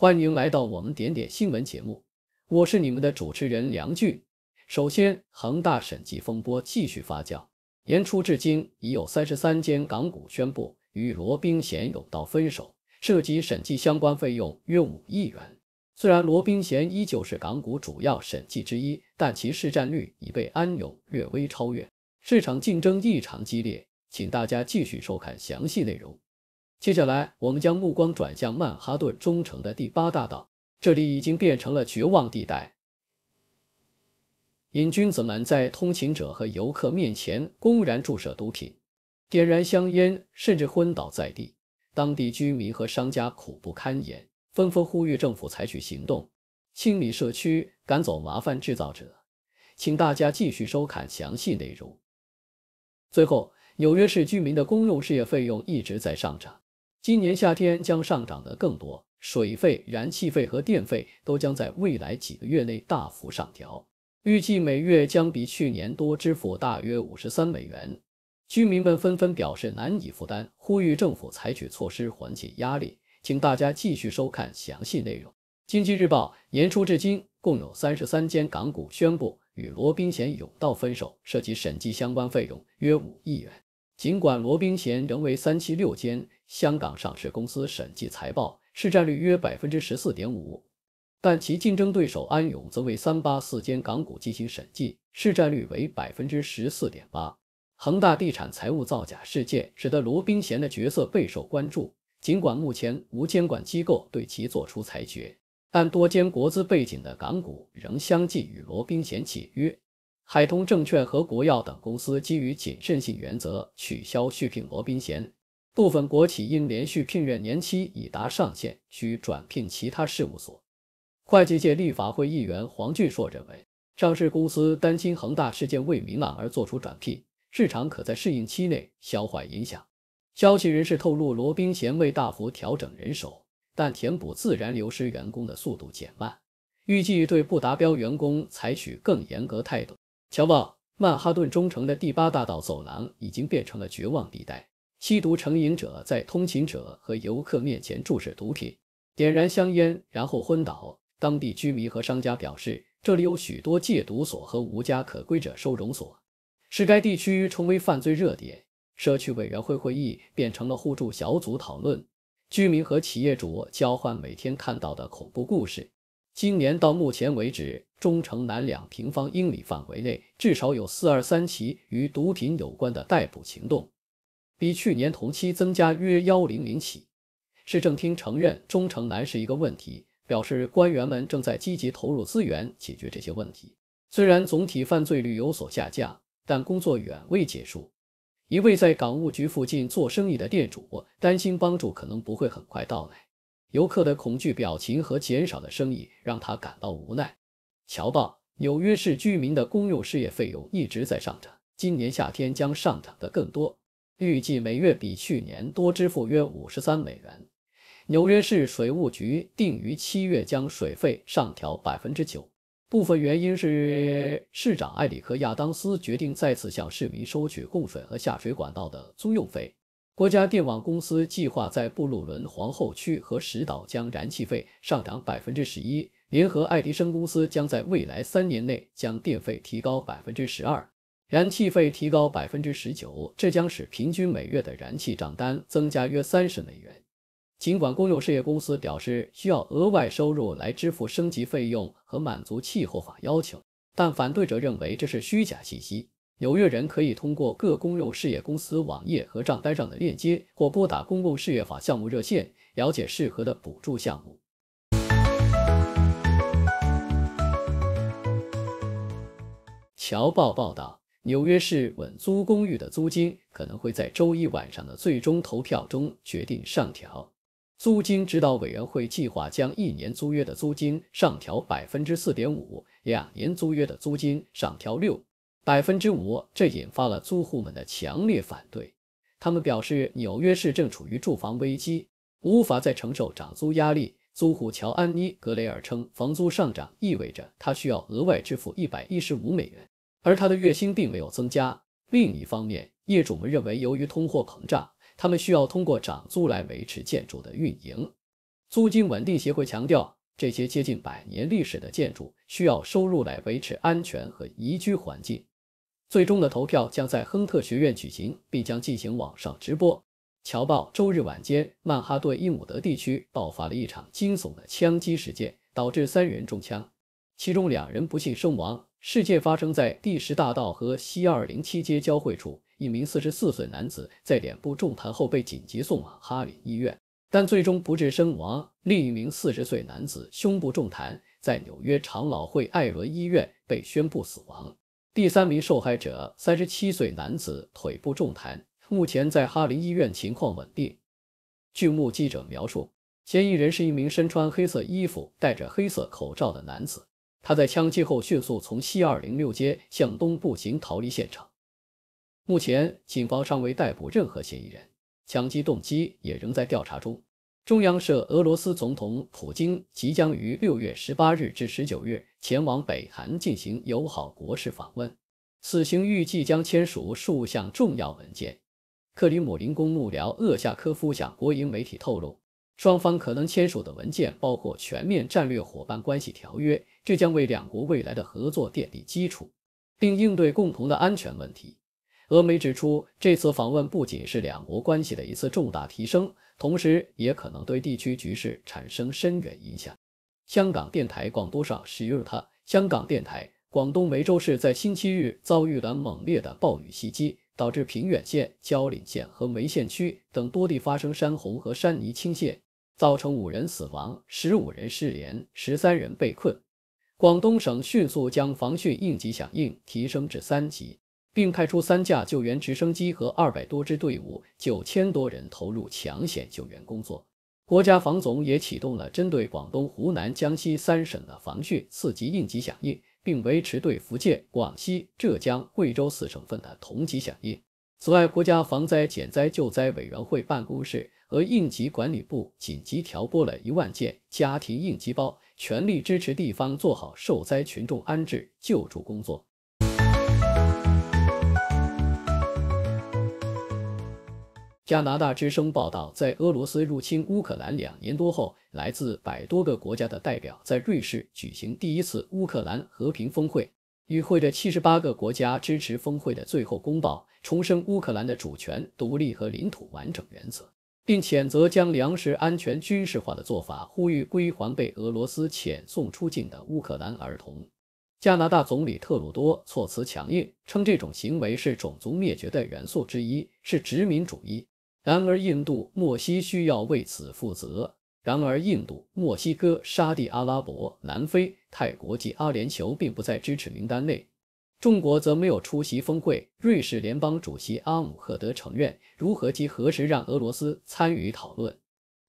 欢迎来到我们点点新闻节目，我是你们的主持人梁俊。首先，恒大审计风波继续发酵，年初至今已有三十三间港股宣布与罗宾贤有道分手，涉及审计相关费用约五亿元。虽然罗宾贤依旧是港股主要审计之一，但其市占率已被安永略微超越，市场竞争异常激烈。请大家继续收看详细内容。接下来，我们将目光转向曼哈顿中城的第八大道，这里已经变成了绝望地带。瘾君子们在通勤者和游客面前公然注射毒品，点燃香烟，甚至昏倒在地。当地居民和商家苦不堪言，纷纷呼吁政府采取行动，清理社区，赶走麻烦制造者。请大家继续收看详细内容。最后，纽约市居民的公用事业费用一直在上涨。今年夏天将上涨的更多，水费、燃气费和电费都将在未来几个月内大幅上调，预计每月将比去年多支付大约五十三美元。居民们纷纷表示难以负担，呼吁政府采取措施缓解压力。请大家继续收看详细内容。经济日报年初至今共有三十三间港股宣布与罗宾贤永道分手，涉及审计相关费用约五亿元。尽管罗宾贤仍为三七六间。香港上市公司审计财报市占率约百分之十四点五，但其竞争对手安永则为三八四间港股进行审计，市占率为百分之十四点八。恒大地产财务造假事件使得罗宾贤的角色备受关注。尽管目前无监管机构对其作出裁决，但多间国资背景的港股仍相继与罗宾贤解约。海通证券和国药等公司基于谨慎性原则取消续聘罗宾贤。部分国企因连续聘任年期已达上限，需转聘其他事务所。会计界立法会议员黄俊硕认为，上市公司担心恒大事件未明朗而做出转聘，市场可在适应期内消化影响。消息人士透露，罗宾贤未大幅调整人手，但填补自然流失员工的速度减慢，预计对不达标员工采取更严格态度。乔报：曼哈顿中城的第八大道走廊已经变成了绝望地带。吸毒成瘾者在通勤者和游客面前注射毒品，点燃香烟，然后昏倒。当地居民和商家表示，这里有许多戒毒所和无家可归者收容所，使该地区成为犯罪热点。社区委员会会议变成了互助小组讨论，居民和企业主交换每天看到的恐怖故事。今年到目前为止，中城南两平方英里范围内至少有四二三起与毒品有关的逮捕行动。比去年同期增加约幺零零起。市政厅承认忠诚难是一个问题，表示官员们正在积极投入资源解决这些问题。虽然总体犯罪率有所下降，但工作远未结束。一位在港务局附近做生意的店主担心帮助可能不会很快到来。游客的恐惧表情和减少的生意让他感到无奈。侨报：纽约市居民的公用事业费用一直在上涨，今年夏天将上涨的更多。预计每月比去年多支付约五十三美元。纽约市水务局定于七月将水费上调百分之九，部分原因是市长艾里克·亚当斯决定再次向市民收取供水和下水管道的租用费。国家电网公司计划在布鲁伦皇后区和石岛将燃气费上涨百分之十一。联合爱迪生公司将在未来三年内将电费提高百分之十二。燃气费提高百分之十九，这将使平均每月的燃气账单增加约三十美元。尽管公用事业公司表示需要额外收入来支付升级费用和满足气候法要求，但反对者认为这是虚假信息。纽约人可以通过各公用事业公司网页和账单上的链接，或拨打公共事业法项目热线，了解适合的补助项目。侨报报道。纽约市稳租公寓的租金可能会在周一晚上的最终投票中决定上调。租金指导委员会计划将一年租约的租金上调百分之四点五，两年租约的租金上调六百分之五。这引发了租户们的强烈反对。他们表示，纽约市正处于住房危机，无法再承受涨租压力。租户乔安妮·格雷尔称，房租上涨意味着她需要额外支付一百一十五美元。而他的月薪并没有增加。另一方面，业主们认为，由于通货膨胀，他们需要通过涨租来维持建筑的运营。租金稳定协会强调，这些接近百年历史的建筑需要收入来维持安全和宜居环境。最终的投票将在亨特学院举行，并将进行网上直播。《侨报》周日晚间，曼哈顿伊姆德地区爆发了一场惊悚的枪击事件，导致三人中枪，其中两人不幸身亡。事件发生在第十大道和西二零七街交汇处，一名四十四岁男子在脸部中弹后被紧急送往哈林医院，但最终不治身亡。另一名四十岁男子胸部中弹，在纽约长老会艾伦医院被宣布死亡。第三名受害者三十七岁男子腿部中弹，目前在哈林医院情况稳定。据目击者描述，嫌疑人是一名身穿黑色衣服、戴着黑色口罩的男子。他在枪击后迅速从西二零六街向东步行逃离现场。目前，警方尚未逮捕任何嫌疑人，枪击动机也仍在调查中。中央社俄罗斯总统普京即将于六月十八日至十九日前往北韩进行友好国事访问，此行预计将签署数项重要文件。克里姆林宫幕僚鄂夏科夫向国营媒体透露，双方可能签署的文件包括全面战略伙伴关系条约。这将为两国未来的合作奠定基础，并应对共同的安全问题。俄媒指出，这次访问不仅是两国关系的一次重大提升，同时也可能对地区局势产生深远影响。香港电台广播上使用它，香港电台，广东梅州市在星期日遭遇了猛烈的暴雨袭击，导致平远县、蕉岭县和梅县区等多地发生山洪和山泥倾泻，造成五人死亡、十五人失联、十三人被困。广东省迅速将防汛应急响应提升至三级，并派出三架救援直升机和二百多支队伍、九千多人投入抢险救援工作。国家防总也启动了针对广东、湖南、江西三省的防汛四级应急响应，并维持对福建、广西、浙江、贵州四省份的同级响应。此外，国家防灾减灾救灾委员会办公室。和应急管理部紧急调拨了一万件家庭应急包，全力支持地方做好受灾群众安置救助工作。加拿大之声报道，在俄罗斯入侵乌克兰两年多后，来自百多个国家的代表在瑞士举行第一次乌克兰和平峰会。与会的七十八个国家支持峰会的最后公报，重申乌克兰的主权、独立和领土完整原则。并谴责将粮食安全军事化的做法，呼吁归还被俄罗斯遣送出境的乌克兰儿童。加拿大总理特鲁多措辞强硬，称这种行为是种族灭绝的元素之一，是殖民主义。然而，印度、墨西需要为此负责。然而，印度、墨西哥、沙地阿拉伯、南非、泰国及阿联酋并不在支持名单内。中国则没有出席峰会。瑞士联邦主席阿姆赫德承认，如何及何时让俄罗斯参与讨论，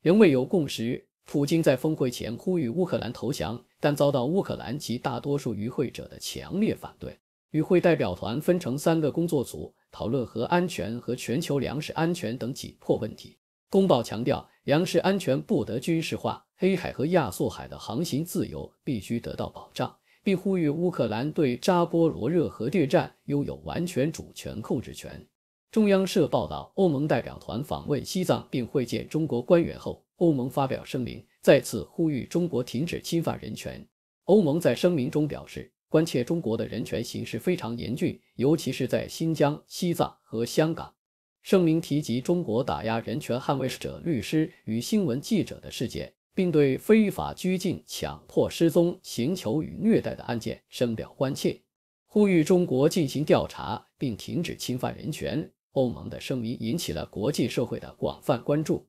仍未有共识。普京在峰会前呼吁乌克兰投降，但遭到乌克兰及大多数与会者的强烈反对。与会代表团分成三个工作组，讨论核安全和全球粮食安全等紧迫问题。公报强调，粮食安全不得军事化，黑海和亚速海的航行自由必须得到保障。并呼吁乌克兰对扎波罗热核电站拥有完全主权控制权。中央社报道，欧盟代表团访问西藏并会见中国官员后，欧盟发表声明，再次呼吁中国停止侵犯人权。欧盟在声明中表示，关切中国的人权形势非常严峻，尤其是在新疆、西藏和香港。声明提及中国打压人权捍卫者、律师与新闻记者的事件。并对非法拘禁、强迫失踪、刑求与虐待的案件深表关切，呼吁中国进行调查并停止侵犯人权。欧盟的声明引起了国际社会的广泛关注，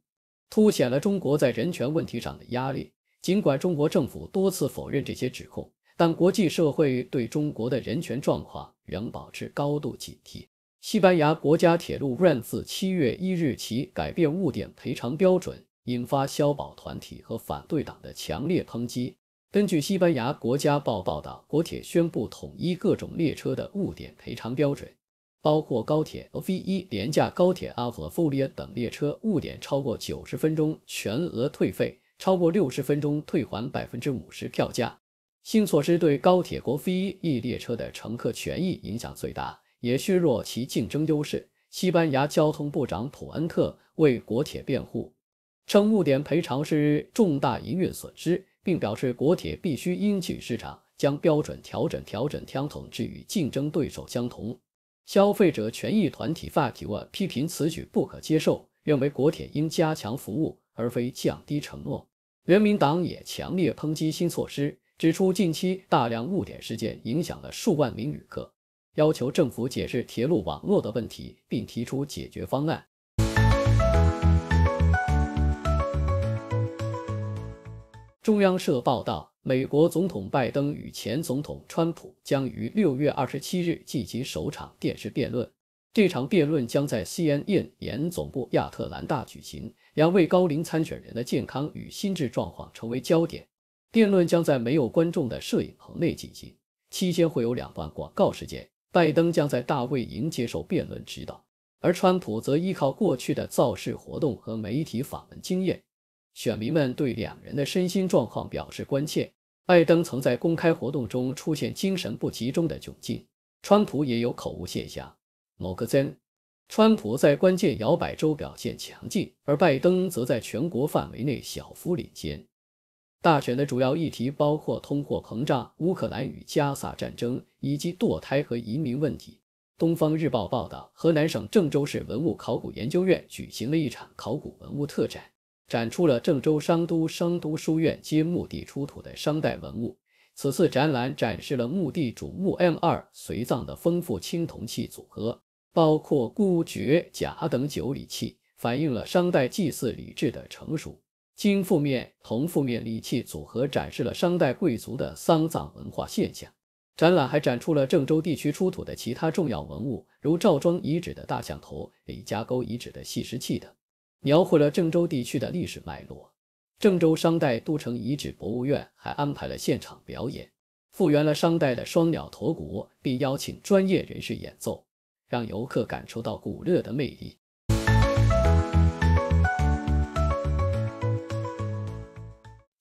凸显了中国在人权问题上的压力。尽管中国政府多次否认这些指控，但国际社会对中国的人权状况仍保持高度警惕。西班牙国家铁路 r a n 自七月一日起改变误点赔偿标准。引发消保团体和反对党的强烈抨击。根据西班牙国家报报道，国铁宣布统一各种列车的误点赔偿标准，包括高铁、和飞一、廉价高铁、阿弗列等列车误点超过九十分钟全额退费，超过六十分钟退还百分之五十票价。新措施对高铁国飞一列车的乘客权益影响最大，也削弱其竞争优势。西班牙交通部长普恩特为国铁辩护。称误点赔偿是重大营运损失，并表示国铁必须依据市场将标准调整调整，相同至与竞争对手相同。消费者权益团体 f a c t i a 批评此举不可接受，认为国铁应加强服务而非降低承诺。人民党也强烈抨击新措施，指出近期大量误点事件影响了数万名旅客，要求政府解释铁路网络的问题，并提出解决方案。中央社报道，美国总统拜登与前总统川普将于六月二十七日进行首场电视辩论。这场辩论将在 CNN 总部亚特兰大举行。两位高龄参选人的健康与心智状况成为焦点。辩论将在没有观众的摄影棚内进行，期间会有两段广告时间。拜登将在大卫营接受辩论指导，而川普则依靠过去的造势活动和媒体访问经验。选民们对两人的身心状况表示关切。拜登曾在公开活动中出现精神不集中的窘境，川普也有口误现象。某个森，川普在关键摇摆州表现强劲，而拜登则在全国范围内小幅领先。大选的主要议题包括通货膨胀、乌克兰与加萨战争以及堕胎和移民问题。东方日报报道，河南省郑州市文物考古研究院举行了一场考古文物特展。展出了郑州商都商都书院皆墓地出土的商代文物。此次展览展示了墓地主墓 M 二随葬的丰富青铜器组合，包括孤爵、甲等九礼器，反映了商代祭祀礼制的成熟。金覆面、铜覆面礼器组合展示了商代贵族的丧葬文化现象。展览还展出了郑州地区出土的其他重要文物，如赵庄遗址的大象头、李家沟遗址的细石器等。描绘了郑州地区的历史脉络。郑州商代都城遗址博物院还安排了现场表演，复原了商代的双鸟驼鼓，并邀请专业人士演奏，让游客感受到鼓乐的魅力。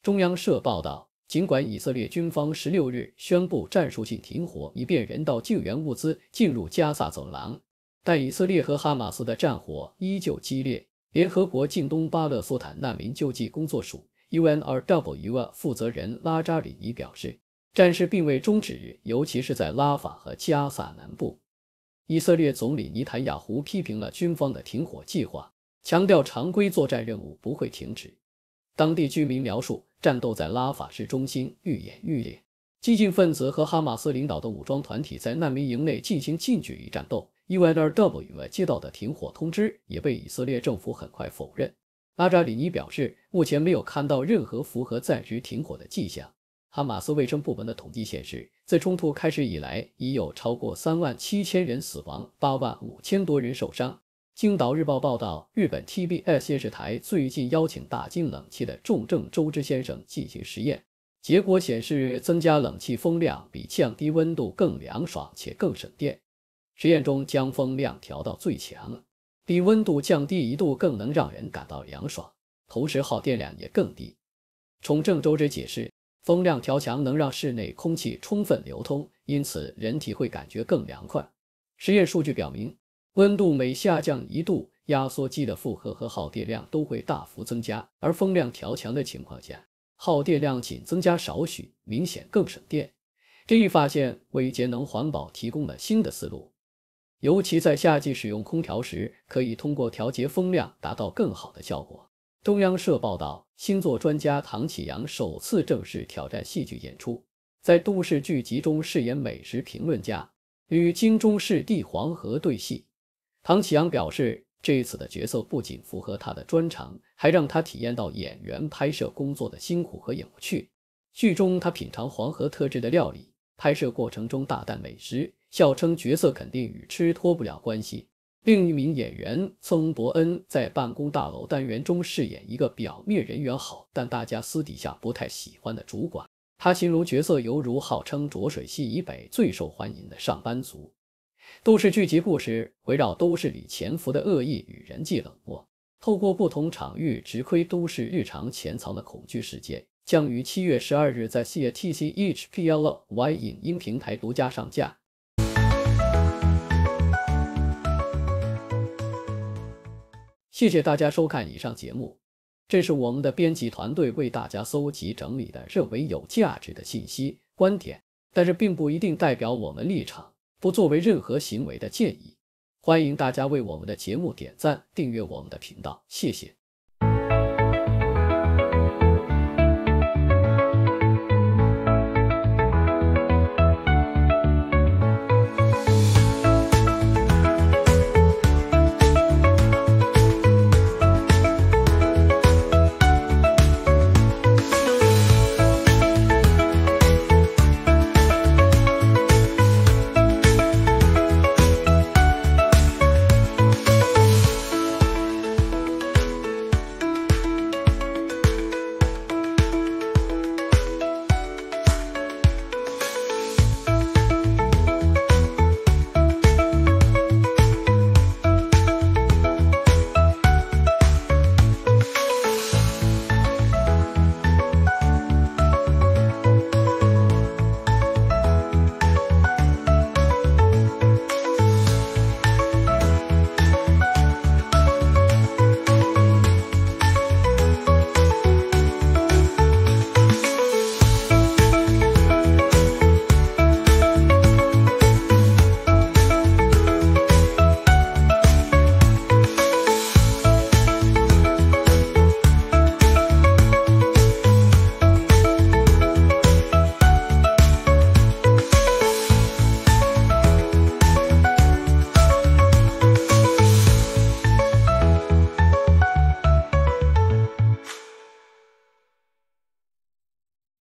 中央社报道，尽管以色列军方十六日宣布战术性停火，以便人道救援物资进入加萨走廊，但以色列和哈马斯的战火依旧激烈。联合国近东巴勒斯坦难民救济工作署 （UNRWA） 负责人拉扎里尼表示，战事并未终止，尤其是在拉法和加萨南部。以色列总理尼坦雅胡批评了军方的停火计划，强调常规作战任务不会停止。当地居民描述战斗在拉法市中心愈演愈烈，激进分子和哈马斯领导的武装团体在难民营内进行近距离战斗。伊 n 尔 w 姆接到的停火通知也被以色列政府很快否认。阿扎里尼表示，目前没有看到任何符合暂时停火的迹象。哈马斯卫生部门的统计显示，在冲突开始以来，已有超过三万七千人死亡，八万五千多人受伤。青岛日报报道，日本 TBS 电视台最近邀请大金冷气的重症周知先生进行实验，结果显示，增加冷气风量比降低温度更凉爽且更省电。实验中将风量调到最强，比温度降低一度更能让人感到凉爽，同时耗电量也更低。从郑州之解释，风量调强能让室内空气充分流通，因此人体会感觉更凉快。实验数据表明，温度每下降一度，压缩机的负荷和耗电量都会大幅增加，而风量调强的情况下，耗电量仅增加少许，明显更省电。这一发现为节能环保提供了新的思路。尤其在夏季使用空调时，可以通过调节风量达到更好的效果。中央社报道，星座专家唐启阳首次正式挑战戏剧演出，在都市剧集中饰演美食评论家，与京中市地黄河对戏。唐启阳表示，这一次的角色不仅符合他的专长，还让他体验到演员拍摄工作的辛苦和有趣。剧中，他品尝黄河特制的料理。拍摄过程中大啖美食，笑称角色肯定与吃脱不了关系。另一名演员曾伯恩在办公大楼单元中饰演一个表面人缘好，但大家私底下不太喜欢的主管。他形容角色犹如号称浊水溪以北最受欢迎的上班族。都市剧集故事围绕都市里潜伏的恶意与人际冷漠，透过不同场域直窥都市日常潜藏的恐惧世界，将于七月十二日在 C A T C H P L Y 影音平台独家上架。谢谢大家收看以上节目，这是我们的编辑团队为大家搜集整理的认为有价值的信息观点，但是并不一定代表我们立场，不作为任何行为的建议。欢迎大家为我们的节目点赞、订阅我们的频道，谢谢。